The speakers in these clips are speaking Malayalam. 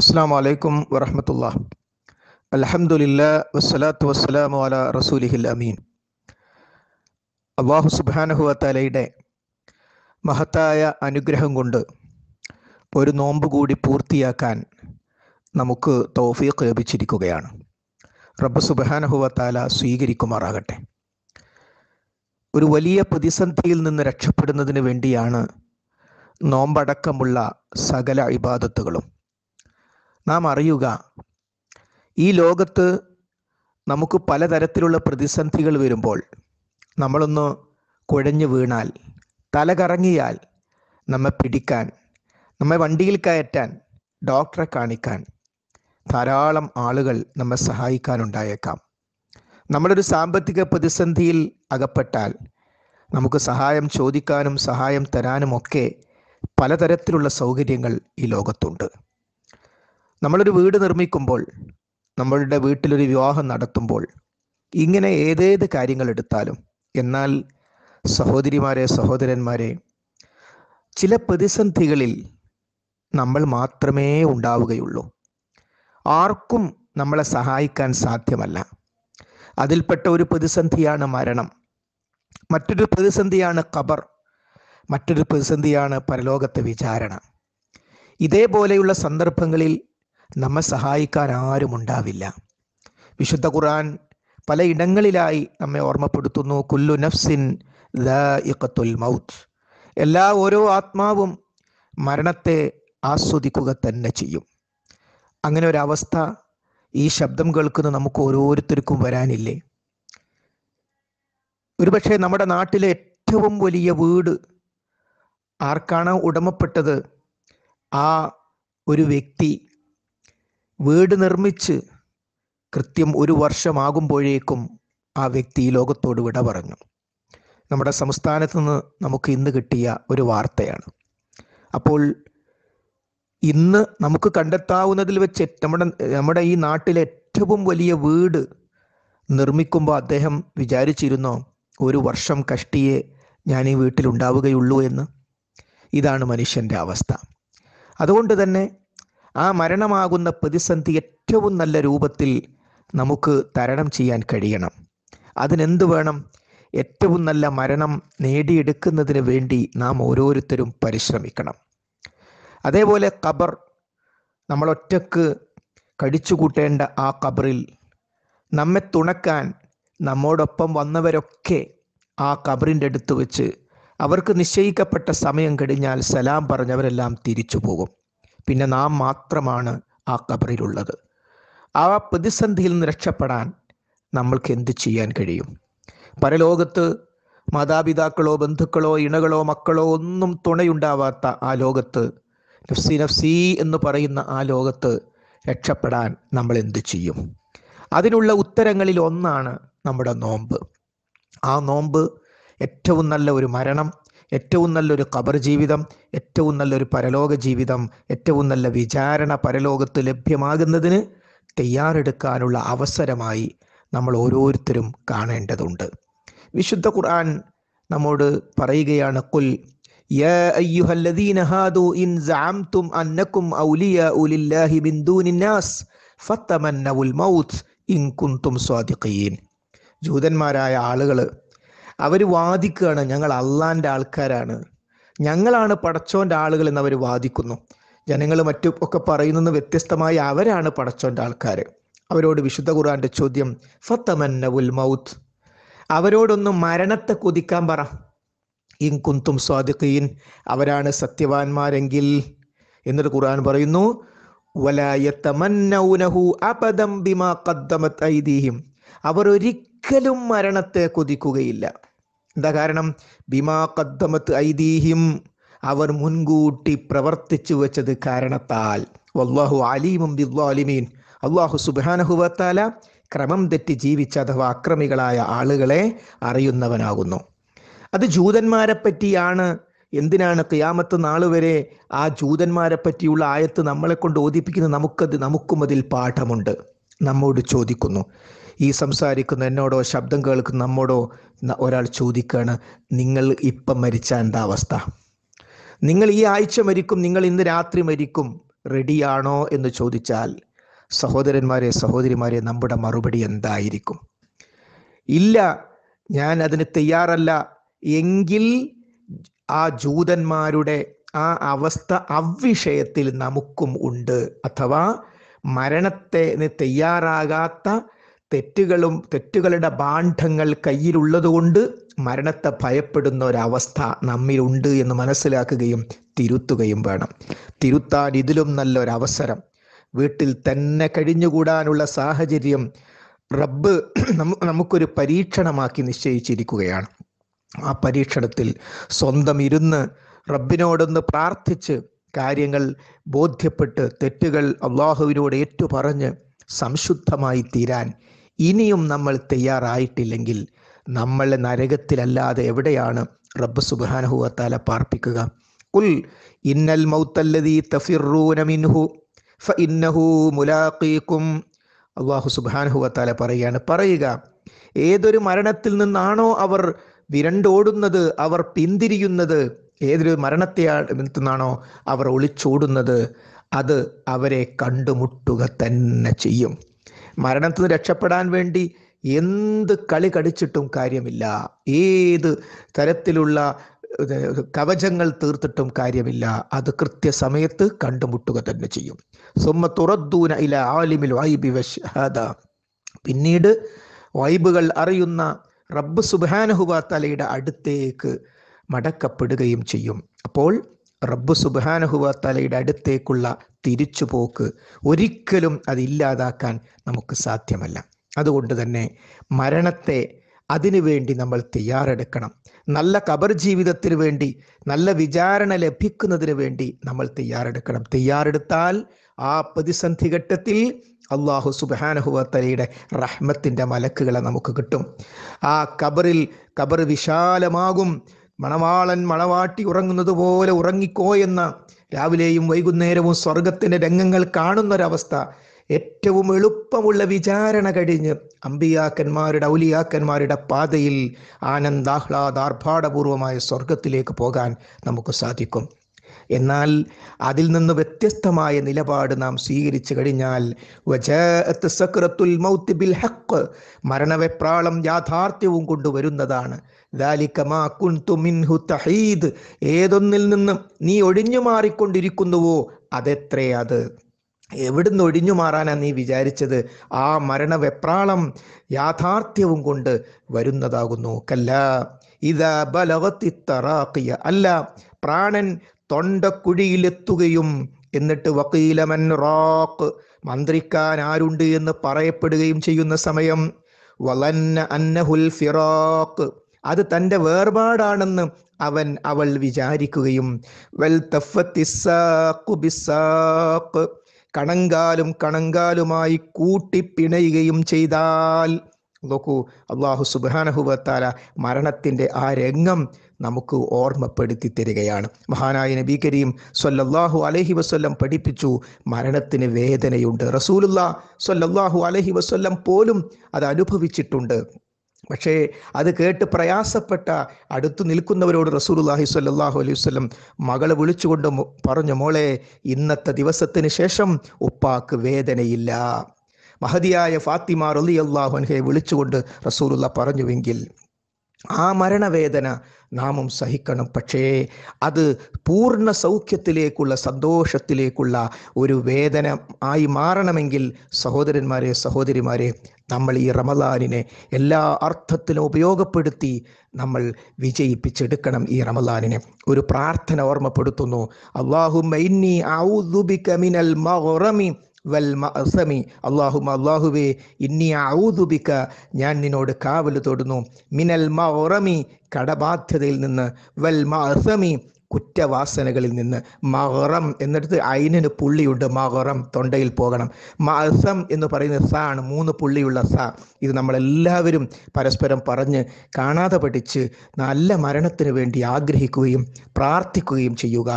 അസ്സാം വലൈക്കും വറഹമത്തുള്ള അലഹമുല്ല വസ്സലാത്തു വസ്സലാമു അല റസൂലിഹിൽ അമീൻ അള്ളാഹു സുബാനഹുവത്തലയുടെ മഹത്തായ അനുഗ്രഹം കൊണ്ട് ഒരു നോമ്പ് കൂടി പൂർത്തിയാക്കാൻ നമുക്ക് തൗഫീഖ് ലഭിച്ചിരിക്കുകയാണ് റബ്ബ് സുബാനഹുവത്താല സ്വീകരിക്കുമാറാകട്ടെ ഒരു വലിയ പ്രതിസന്ധിയിൽ നിന്ന് രക്ഷപ്പെടുന്നതിന് വേണ്ടിയാണ് നോമ്പടക്കമുള്ള സകല ഇബാദത്തുകളും നാം അറിയുക ഈ ലോകത്ത് നമുക്ക് പലതരത്തിലുള്ള പ്രതിസന്ധികൾ വരുമ്പോൾ നമ്മളൊന്ന് കുഴഞ്ഞു വീണാൽ തല കറങ്ങിയാൽ നമ്മെ പിടിക്കാൻ നമ്മെ വണ്ടിയിൽ കയറ്റാൻ ഡോക്ടറെ കാണിക്കാൻ ധാരാളം ആളുകൾ നമ്മെ സഹായിക്കാനുണ്ടായേക്കാം നമ്മളൊരു സാമ്പത്തിക പ്രതിസന്ധിയിൽ അകപ്പെട്ടാൽ നമുക്ക് സഹായം ചോദിക്കാനും സഹായം തരാനും ഒക്കെ പലതരത്തിലുള്ള സൗകര്യങ്ങൾ ഈ ലോകത്തുണ്ട് നമ്മളൊരു വീട് നിർമ്മിക്കുമ്പോൾ നമ്മളുടെ വീട്ടിലൊരു വിവാഹം നടത്തുമ്പോൾ ഇങ്ങനെ ഏതേത് കാര്യങ്ങൾ എടുത്താലും എന്നാൽ സഹോദരിമാരെ സഹോദരന്മാരെ ചില പ്രതിസന്ധികളിൽ നമ്മൾ മാത്രമേ ഉണ്ടാവുകയുള്ളൂ ആർക്കും നമ്മളെ സഹായിക്കാൻ സാധ്യമല്ല അതിൽപ്പെട്ട ഒരു പ്രതിസന്ധിയാണ് മരണം മറ്റൊരു പ്രതിസന്ധിയാണ് ഖബർ മറ്റൊരു പ്രതിസന്ധിയാണ് പരലോകത്തെ വിചാരണ ഇതേപോലെയുള്ള സന്ദർഭങ്ങളിൽ നമ്മെ സഹായിക്കാൻ ആരും ഉണ്ടാവില്ല വിശുദ്ധ ഖുർആൻ പലയിടങ്ങളിലായി നമ്മെ ഓർമ്മപ്പെടുത്തുന്നു കുല്ലു നഫ്സിൻ ദുൽ മൗത്ത് എല്ലാ ഓരോ ആത്മാവും മരണത്തെ ആസ്വദിക്കുക തന്നെ ചെയ്യും അങ്ങനെ ഒരവസ്ഥ ഈ ശബ്ദം കേൾക്കുന്ന നമുക്ക് ഓരോരുത്തർക്കും വരാനില്ലേ ഒരുപക്ഷെ നമ്മുടെ നാട്ടിലെ ഏറ്റവും വലിയ വീട് ആർക്കാണ് ഉടമപ്പെട്ടത് ആ ഒരു വ്യക്തി വീട് നിർമ്മിച്ച് കൃത്യം ഒരു വർഷമാകുമ്പോഴേക്കും ആ വ്യക്തി ലോകത്തോട് വിട പറഞ്ഞു നമ്മുടെ സംസ്ഥാനത്ത് നിന്ന് നമുക്ക് ഇന്ന് കിട്ടിയ ഒരു വാർത്തയാണ് അപ്പോൾ ഇന്ന് നമുക്ക് കണ്ടെത്താവുന്നതിൽ വെച്ച് നമ്മുടെ നമ്മുടെ ഈ നാട്ടിലെ ഏറ്റവും വലിയ വീട് നിർമ്മിക്കുമ്പോൾ അദ്ദേഹം വിചാരിച്ചിരുന്നോ ഒരു വർഷം കഷ്ടിയെ ഞാൻ ഈ വീട്ടിലുണ്ടാവുകയുള്ളൂ എന്ന് ഇതാണ് മനുഷ്യൻ്റെ അവസ്ഥ അതുകൊണ്ട് തന്നെ ആ മരണമാകുന്ന പ്രതിസന്ധി ഏറ്റവും നല്ല രൂപത്തിൽ നമുക്ക് തരണം ചെയ്യാൻ കഴിയണം അതിനെന്ത് വേണം ഏറ്റവും നല്ല മരണം നേടിയെടുക്കുന്നതിന് വേണ്ടി നാം ഓരോരുത്തരും പരിശ്രമിക്കണം അതേപോലെ ഖബർ നമ്മളൊറ്റക്ക് കടിച്ചു കടിച്ചുകൂട്ടേണ്ട ആ ഖബറിൽ നമ്മെ തുണക്കാൻ നമ്മോടൊപ്പം വന്നവരൊക്കെ ആ കബറിൻ്റെ അടുത്ത് വെച്ച് അവർക്ക് നിശ്ചയിക്കപ്പെട്ട സമയം കഴിഞ്ഞാൽ സലാം പറഞ്ഞവരെല്ലാം തിരിച്ചു പോകും പിന്നെ നാം മാത്രമാണ് ആ കബറിലുള്ളത് ആ പ്രതിസന്ധിയിൽ നിന്ന് രക്ഷപ്പെടാൻ നമ്മൾക്ക് എന്ത് ചെയ്യാൻ കഴിയും പരലോകത്ത് മാതാപിതാക്കളോ ബന്ധുക്കളോ ഇണകളോ മക്കളോ ഒന്നും തുണയുണ്ടാവാത്ത ആ ലോകത്ത് നഫ്സി നഫ്സി എന്ന് പറയുന്ന ആ ലോകത്ത് രക്ഷപ്പെടാൻ നമ്മൾ എന്ത് ചെയ്യും അതിനുള്ള ഉത്തരങ്ങളിൽ ഒന്നാണ് നമ്മുടെ നോമ്പ് ആ നോമ്പ് ഏറ്റവും നല്ല ഒരു മരണം ഏറ്റവും നല്ലൊരു ഖബർ ജീവിതം ഏറ്റവും നല്ലൊരു പരലോക ജീവിതം ഏറ്റവും നല്ല വിചാരണ പരലോകത്ത് ലഭ്യമാകുന്നതിന് തയ്യാറെടുക്കാനുള്ള അവസരമായി നമ്മൾ ഓരോരുത്തരും കാണേണ്ടതുണ്ട് വിശുദ്ധ ഖുർആൻ നമ്മോട് പറയുകയാണ് കുൽ ജൂതന്മാരായ ആളുകള് അവർ വാദിക്കുകയാണ് ഞങ്ങൾ അള്ളാന്റെ ആൾക്കാരാണ് ഞങ്ങളാണ് പടച്ചോന്റെ ആളുകൾ എന്ന് അവർ വാദിക്കുന്നു ജനങ്ങൾ മറ്റു ഒക്കെ പറയുന്നത് വ്യത്യസ്തമായി അവരാണ് പടച്ചോന്റെ ആൾക്കാർ അവരോട് വിശുദ്ധ ഖുർആന്റെ ചോദ്യം ഫത്തമന്നവുൽ മൗത്ത് അവരോടൊന്ന് മരണത്തെ കൊതിക്കാൻ പറ ഇൻ കുന്തും സ്വാദിഖീൻ അവരാണ് സത്യവാന്മാരെങ്കിൽ എന്നിട്ട് ഖുർആൻ പറയുന്നു അവർ ഒരിക്കലും മരണത്തെ കൊതിക്കുകയില്ല എന്താ കാരണം ബിമാ കദ്ദമത്ത് ഐദീഹിം അവർ മുൻകൂട്ടി പ്രവർത്തിച്ചു വെച്ചത് കാരണത്താൽ വല്ലാഹു അലീമും ബിദ്വാലിമീൻ അള്ളാഹു സുബാനഹുവത്താല ക്രമം തെറ്റി ജീവിച്ച അഥവാ അക്രമികളായ ആളുകളെ അറിയുന്നവനാകുന്നു അത് ജൂതന്മാരെ പറ്റിയാണ് എന്തിനാണ് കിയാമത്ത് നാൾ വരെ ആ ജൂതന്മാരെ പറ്റിയുള്ള ആയത്ത് നമ്മളെ കൊണ്ട് ഓദിപ്പിക്കുന്നത് നമുക്കത് നമുക്കും അതിൽ പാഠമുണ്ട് നമ്മോട് ചോദിക്കുന്നു ഈ സംസാരിക്കുന്ന എന്നോടോ ശബ്ദം കേൾക്കുന്ന നമ്മോടോ ഒരാൾ ചോദിക്കുകയാണ് നിങ്ങൾ ഇപ്പം മരിച്ച എന്താ അവസ്ഥ നിങ്ങൾ ഈ ആഴ്ച മരിക്കും നിങ്ങൾ ഇന്ന് രാത്രി മരിക്കും റെഡിയാണോ എന്ന് ചോദിച്ചാൽ സഹോദരന്മാരെ സഹോദരിമാരെ നമ്മുടെ മറുപടി എന്തായിരിക്കും ഇല്ല ഞാൻ അതിന് തയ്യാറല്ല എങ്കിൽ ആ ജൂതന്മാരുടെ ആ അവസ്ഥ അവിഷയത്തിൽ നമുക്കും ഉണ്ട് അഥവാ മരണത്തെ തയ്യാറാകാത്ത തെറ്റുകളും തെറ്റുകളുടെ ബാണ്ഡങ്ങൾ കയ്യിലുള്ളതുകൊണ്ട് മരണത്തെ ഭയപ്പെടുന്ന ഒരവസ്ഥ നമ്മിലുണ്ട് എന്ന് മനസ്സിലാക്കുകയും തിരുത്തുകയും വേണം തിരുത്താൻ ഇതിലും നല്ലൊരവസരം വീട്ടിൽ തന്നെ കഴിഞ്ഞുകൂടാനുള്ള സാഹചര്യം റബ്ബ് നമുക്കൊരു പരീക്ഷണമാക്കി നിശ്ചയിച്ചിരിക്കുകയാണ് ആ പരീക്ഷണത്തിൽ സ്വന്തം ഇരുന്ന് റബ്ബിനോടൊന്ന് പ്രാർത്ഥിച്ച് കാര്യങ്ങൾ ബോധ്യപ്പെട്ട് തെറ്റുകൾ അള്ളാഹുവിനോട് ഏറ്റുപറഞ്ഞ് സംശുദ്ധമായി തീരാൻ ഇനിയും നമ്മൾ തയ്യാറായിട്ടില്ലെങ്കിൽ നമ്മളെ നരകത്തിലല്ലാതെ എവിടെയാണ് റബ്ബ് സുബാനഹുവത്താല പാർപ്പിക്കുക ഉൽ ഇന്നൽ മൗത്തല്ലതി തഫിറൂന മിൻഹു ഫ അള്ളാഹു സുബാനഹുവത്താല പറയുകയാണ് പറയുക ഏതൊരു മരണത്തിൽ നിന്നാണോ അവർ വിരണ്ടോടുന്നത് അവർ പിന്തിരിയുന്നത് ഏതൊരു മരണത്തെ നിന്നാണോ അവർ ഒളിച്ചോടുന്നത് അത് അവരെ കണ്ടുമുട്ടുക തന്നെ ചെയ്യും മരണത്തിൽ നിന്ന് രക്ഷപ്പെടാൻ വേണ്ടി എന്ത് കളി കടിച്ചിട്ടും കാര്യമില്ല ഏത് തരത്തിലുള്ള കവചങ്ങൾ തീർത്തിട്ടും കാര്യമില്ല അത് കൃത്യസമയത്ത് കണ്ടുമുട്ടുക തന്നെ ചെയ്യും സുമ തുറദ്ദൂന ഇല ആലിമിൽ വൈബി വശാദ പിന്നീട് വൈബുകൾ അറിയുന്ന റബ്ബ് തലയുടെ അടുത്തേക്ക് മടക്കപ്പെടുകയും ചെയ്യും അപ്പോൾ റബ്ബു തലയുടെ അടുത്തേക്കുള്ള തിരിച്ചുപോക്ക് ഒരിക്കലും അതില്ലാതാക്കാൻ നമുക്ക് സാധ്യമല്ല അതുകൊണ്ട് തന്നെ മരണത്തെ അതിനു വേണ്ടി നമ്മൾ തയ്യാറെടുക്കണം നല്ല കബർ ജീവിതത്തിന് വേണ്ടി നല്ല വിചാരണ ലഭിക്കുന്നതിന് വേണ്ടി നമ്മൾ തയ്യാറെടുക്കണം തയ്യാറെടുത്താൽ ആ പ്രതിസന്ധി ഘട്ടത്തിൽ അള്ളാഹു സുബാനഹുവത്തലയുടെ റഹ്മത്തിൻ്റെ മലക്കുകളെ നമുക്ക് കിട്ടും ആ കബറിൽ കബർ വിശാലമാകും മണവാളൻ മണവാട്ടി ഉറങ്ങുന്നത് പോലെ ഉറങ്ങിക്കോ എന്ന രാവിലെയും വൈകുന്നേരവും സ്വർഗത്തിൻ്റെ രംഗങ്ങൾ കാണുന്നൊരവസ്ഥ ഏറ്റവും എളുപ്പമുള്ള വിചാരണ കഴിഞ്ഞ് അമ്പിയാക്കന്മാരുടെ ഔലിയാക്കന്മാരുടെ പാതയിൽ ആനന്ദാഹ്ലാദാർഭാടപൂർവമായ സ്വർഗത്തിലേക്ക് പോകാൻ നമുക്ക് സാധിക്കും എന്നാൽ അതിൽ നിന്ന് വ്യത്യസ്തമായ നിലപാട് നാം സ്വീകരിച്ചു കഴിഞ്ഞാൽ മരണവെപ്രാളം യാഥാർത്ഥ്യവും കൊണ്ടുവരുന്നതാണ് തഹീദ് ഏതൊന്നിൽ നിന്നും നീ ഒഴിഞ്ഞു മാറിക്കൊണ്ടിരിക്കുന്നുവോ അതെത്രേ അത് എവിടുന്ന് ഒഴിഞ്ഞു മാറാനാ നീ വിചാരിച്ചത് ആ വെപ്രാളം യാഥാർത്ഥ്യവും കൊണ്ട് വരുന്നതാകുന്നു കല്ല ഇതാ ബലവത്തി തറാക്കിയ അല്ല പ്രാണൻ തൊണ്ടക്കുഴിയിലെത്തുകയും എന്നിട്ട് വക്കീലമൻ റോക്ക് മന്ത്രിക്കാൻ ആരുണ്ട് എന്ന് പറയപ്പെടുകയും ചെയ്യുന്ന സമയം വലന്ന അന്നഹുൽ ഫിറാഖ് അത് തൻ്റെ വേർപാടാണെന്ന് അവൻ അവൾ വിചാരിക്കുകയും വെൽ കണങ്കാലും കണങ്കാലുമായി കൂട്ടിപ്പിണയുകയും ചെയ്താൽ നോക്കൂ അള്ളാഹു സുബാനഹുബത്താല മരണത്തിന്റെ ആ രംഗം നമുക്ക് ഓർമ്മപ്പെടുത്തി തരികയാണ് മഹാനായ നബി കരീം സ്വല്ലല്ലാഹു അലഹി വസ്ല്ലം പഠിപ്പിച്ചു മരണത്തിന് വേദനയുണ്ട് റസൂലുല്ലാ സ്വല്ലല്ലാഹു അലഹി വസ്ല്ലം പോലും അത് അനുഭവിച്ചിട്ടുണ്ട് പക്ഷേ അത് കേട്ട് പ്രയാസപ്പെട്ട അടുത്തു നിൽക്കുന്നവരോട് റസൂലുല്ലാഹി സ്വല്ലാഹു അലൈഹി വസ്ലം മകളെ വിളിച്ചുകൊണ്ട് പറഞ്ഞു മോളെ ഇന്നത്തെ ദിവസത്തിന് ശേഷം ഉപ്പാക്ക് വേദനയില്ല മഹതിയായ ഫാത്തിമ റലി അള്ളാഹുൻഹെ വിളിച്ചുകൊണ്ട് റസൂലുള്ള പറഞ്ഞുവെങ്കിൽ ആ മരണവേദന നാമം സഹിക്കണം പക്ഷേ അത് പൂർണ്ണ സൗഖ്യത്തിലേക്കുള്ള സന്തോഷത്തിലേക്കുള്ള ഒരു വേദന ആയി മാറണമെങ്കിൽ സഹോദരന്മാരെ സഹോദരിമാരെ നമ്മൾ ഈ റമദാനിനെ എല്ലാ അർത്ഥത്തിലും ഉപയോഗപ്പെടുത്തി നമ്മൾ വിജയിപ്പിച്ചെടുക്കണം ഈ റമദാനിനെ ഒരു പ്രാർത്ഥന ഓർമ്മപ്പെടുത്തുന്നു അള്ളാഹു വൽ മഅസമി അള്ളാഹും അള്ളാഹുവേ ഇന്നി ഔദുബിക്ക ഞാൻ നിന്നോട് കാവൽ തൊടുന്നു മിനൽ മറമി കടബാധ്യതയിൽ നിന്ന് വൽ മഅസമി കുറ്റവാസനകളിൽ നിന്ന് മഹറം എന്നിടത്ത് അയിനിന് പുള്ളിയുണ്ട് മഹറം തൊണ്ടയിൽ പോകണം മാസം എന്ന് പറയുന്ന സ ആണ് മൂന്ന് പുള്ളിയുള്ള സ ഇത് നമ്മളെല്ലാവരും പരസ്പരം പറഞ്ഞ് കാണാതെ പഠിച്ച് നല്ല മരണത്തിന് വേണ്ടി ആഗ്രഹിക്കുകയും പ്രാർത്ഥിക്കുകയും ചെയ്യുക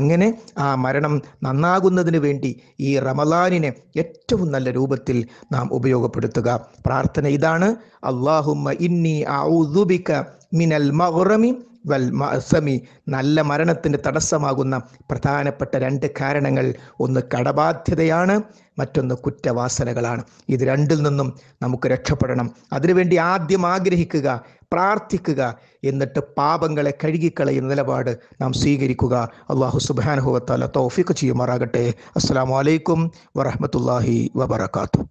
അങ്ങനെ ആ മരണം നന്നാകുന്നതിന് വേണ്ടി ഈ റമലാനിനെ ഏറ്റവും നല്ല രൂപത്തിൽ നാം ഉപയോഗപ്പെടുത്തുക പ്രാർത്ഥന ഇതാണ് അള്ളാഹുമ്മ ഇന്നി ഔദുബിക്ക മിനൽ മഹറമി വൽ മസമി നല്ല മരണത്തിന് തടസ്സമാകുന്ന പ്രധാനപ്പെട്ട രണ്ട് കാരണങ്ങൾ ഒന്ന് കടബാധ്യതയാണ് മറ്റൊന്ന് കുറ്റവാസനകളാണ് ഇത് രണ്ടിൽ നിന്നും നമുക്ക് രക്ഷപ്പെടണം അതിനുവേണ്ടി ആദ്യം ആഗ്രഹിക്കുക പ്രാർത്ഥിക്കുക എന്നിട്ട് പാപങ്ങളെ കഴുകിക്കളയുന്ന നിലപാട് നാം സ്വീകരിക്കുക അള്ളാഹു സുബാനുഹുവത്താല തോഫിക്ക് ചെയ്യുമാറാകട്ടെ അസ്സാം വലൈക്കും വറഹമത്തല്ലാഹി വബർക്കാത്തു